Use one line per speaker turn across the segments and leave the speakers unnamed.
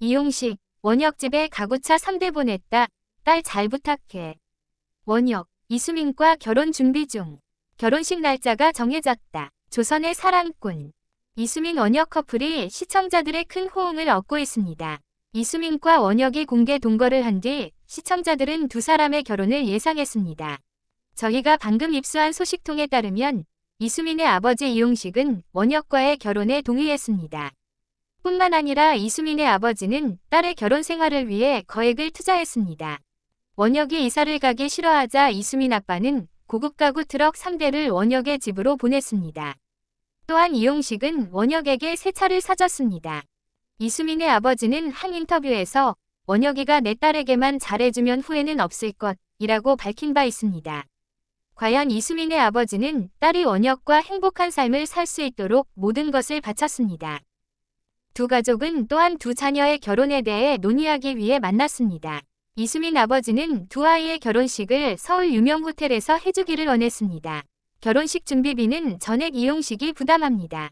이용식, 원혁집에 가구차 3대 보냈다. 딸 잘 부탁해. 원혁, 이수민과 결혼 준비 중. 결혼식 날짜가 정해졌다. 조선의 사랑꾼. 이수민 원혁 커플이 시청자들의 큰 호응을 얻고 있습니다. 이수민과 원혁이 공개 동거를 한 뒤 시청자들은 두 사람의 결혼을 예상했습니다. 저희가 방금 입수한 소식통에 따르면 이수민의 아버지 이용식은 원혁과의 결혼에 동의했습니다. 뿐만 아니라 이수민의 아버지는 딸의 결혼 생활을 위해 거액을 투자했습니다. 원혁이 이사를 가기 싫어하자 이수민 아빠는 고급 가구 트럭 3대를 원혁의 집으로 보냈습니다. 또한 이용식은 원혁에게 새 차를 사줬습니다. 이수민의 아버지는 한 인터뷰에서 원혁이가 내 딸에게만 잘해주면 후회는 없을 것이라고 밝힌 바 있습니다. 과연 이수민의 아버지는 딸이 원혁과 행복한 삶을 살 수 있도록 모든 것을 바쳤습니다. 두 가족은 또한 두 자녀의 결혼에 대해 논의하기 위해 만났습니다. 이수민 아버지는 두 아이의 결혼식을 서울 유명 호텔에서 해주기를 원했습니다. 결혼식 준비비는 전액 이용식이 부담합니다.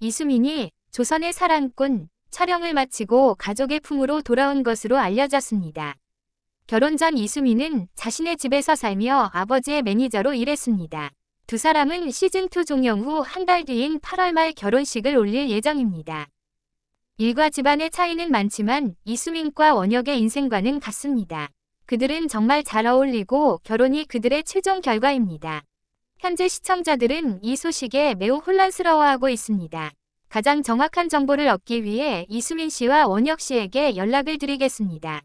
이수민이 조선의 사랑꾼 촬영을 마치고 가족의 품으로 돌아온 것으로 알려졌습니다. 결혼 전 이수민은 자신의 집에서 살며 아버지의 매니저로 일했습니다. 두 사람은 시즌2 종영 후 한 달 뒤인 8월 말 결혼식을 올릴 예정입니다. 일과 집안의 차이는 많지만 이수민과 원혁의 인생과는 같습니다. 그들은 정말 잘 어울리고 결혼이 그들의 최종 결과입니다. 현재 시청자들은 이 소식에 매우 혼란스러워하고 있습니다. 가장 정확한 정보를 얻기 위해 이수민 씨와 원혁 씨에게 연락을 드리겠습니다.